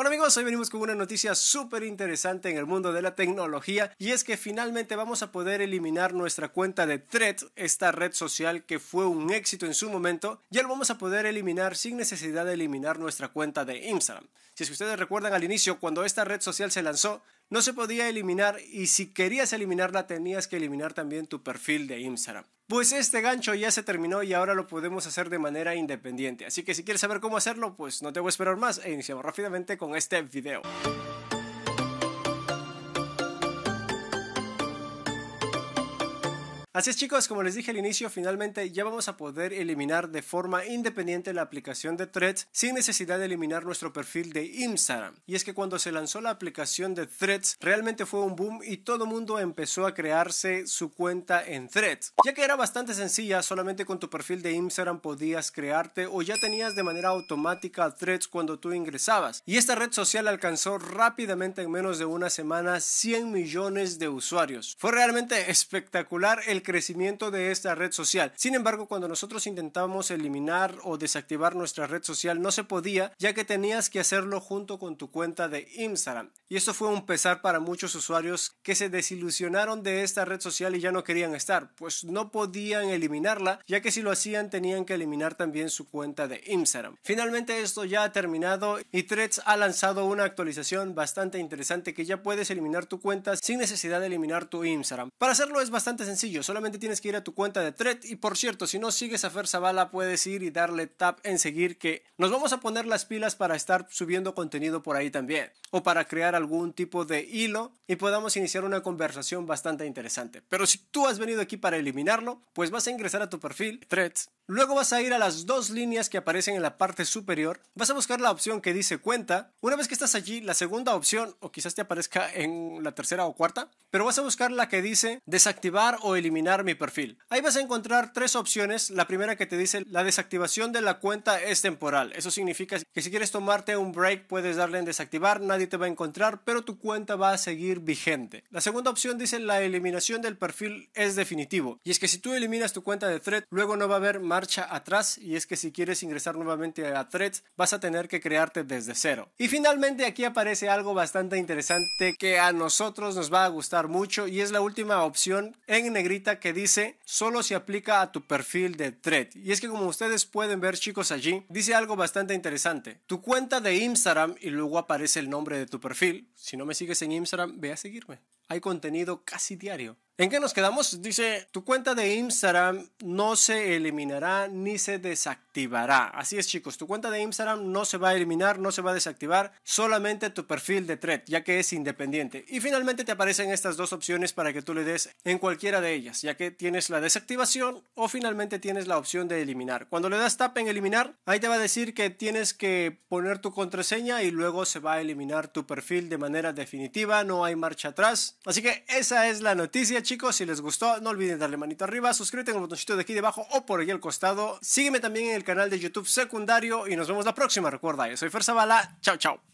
Bueno amigos, hoy venimos con una noticia súper interesante en el mundo de la tecnología y es que finalmente vamos a poder eliminar nuestra cuenta de Thread, esta red social que fue un éxito en su momento, ya lo vamos a poder eliminar sin necesidad de eliminar nuestra cuenta de Instagram. Si es que ustedes recuerdan al inicio, cuando esta red social se lanzó, no se podía eliminar y si querías eliminarla tenías que eliminar también tu perfil de Instagram pues este gancho ya se terminó y ahora lo podemos hacer de manera independiente. Así que si quieres saber cómo hacerlo, pues no te voy a esperar más e iniciamos rápidamente con este video. Así es chicos, como les dije al inicio, finalmente ya vamos a poder eliminar de forma independiente la aplicación de Threads sin necesidad de eliminar nuestro perfil de Instagram. Y es que cuando se lanzó la aplicación de Threads, realmente fue un boom y todo mundo empezó a crearse su cuenta en Threads. Ya que era bastante sencilla, solamente con tu perfil de Instagram podías crearte o ya tenías de manera automática Threads cuando tú ingresabas. Y esta red social alcanzó rápidamente en menos de una semana 100 millones de usuarios. Fue realmente espectacular el crecimiento de esta red social. Sin embargo, cuando nosotros intentamos eliminar o desactivar nuestra red social no se podía, ya que tenías que hacerlo junto con tu cuenta de Instagram. Y esto fue un pesar para muchos usuarios que se desilusionaron de esta red social y ya no querían estar, pues no podían eliminarla, ya que si lo hacían tenían que eliminar también su cuenta de Instagram. Finalmente esto ya ha terminado y Threads ha lanzado una actualización bastante interesante que ya puedes eliminar tu cuenta sin necesidad de eliminar tu Instagram. Para hacerlo es bastante sencillo, Solamente tienes que ir a tu cuenta de Thread. Y por cierto, si no sigues a Fer puedes ir y darle tap en seguir que nos vamos a poner las pilas para estar subiendo contenido por ahí también. O para crear algún tipo de hilo y podamos iniciar una conversación bastante interesante. Pero si tú has venido aquí para eliminarlo, pues vas a ingresar a tu perfil Threads. Luego vas a ir a las dos líneas que aparecen en la parte superior. Vas a buscar la opción que dice cuenta. Una vez que estás allí, la segunda opción, o quizás te aparezca en la tercera o cuarta, pero vas a buscar la que dice desactivar o eliminar mi perfil. Ahí vas a encontrar tres opciones. La primera que te dice la desactivación de la cuenta es temporal. Eso significa que si quieres tomarte un break puedes darle en desactivar, nadie te va a encontrar, pero tu cuenta va a seguir vigente. La segunda opción dice la eliminación del perfil es definitivo. Y es que si tú eliminas tu cuenta de Thread, luego no va a haber marcha atrás y es que si quieres ingresar nuevamente a Threads vas a tener que crearte desde cero. Y finalmente aquí aparece algo bastante interesante que a nosotros nos va a gustar mucho y es la última opción en negrita que dice solo se aplica a tu perfil de thread. Y es que como ustedes pueden ver chicos allí, dice algo bastante interesante. Tu cuenta de Instagram y luego aparece el nombre de tu perfil. Si no me sigues en Instagram, ve a seguirme. Hay contenido casi diario. ¿En qué nos quedamos? Dice, tu cuenta de Instagram no se eliminará ni se desactivará activará. Así es chicos, tu cuenta de Instagram no se va a eliminar, no se va a desactivar, solamente tu perfil de thread, ya que es independiente. Y finalmente te aparecen estas dos opciones para que tú le des en cualquiera de ellas, ya que tienes la desactivación o finalmente tienes la opción de eliminar. Cuando le das tap en eliminar, ahí te va a decir que tienes que poner tu contraseña y luego se va a eliminar tu perfil de manera definitiva, no hay marcha atrás. Así que esa es la noticia chicos, si les gustó no olviden darle manito arriba, suscríbete en el botoncito de aquí debajo o por ahí al costado. Sígueme también en canal de YouTube secundario y nos vemos la próxima. Recuerda, yo soy Fer Zavala. Chao, chao.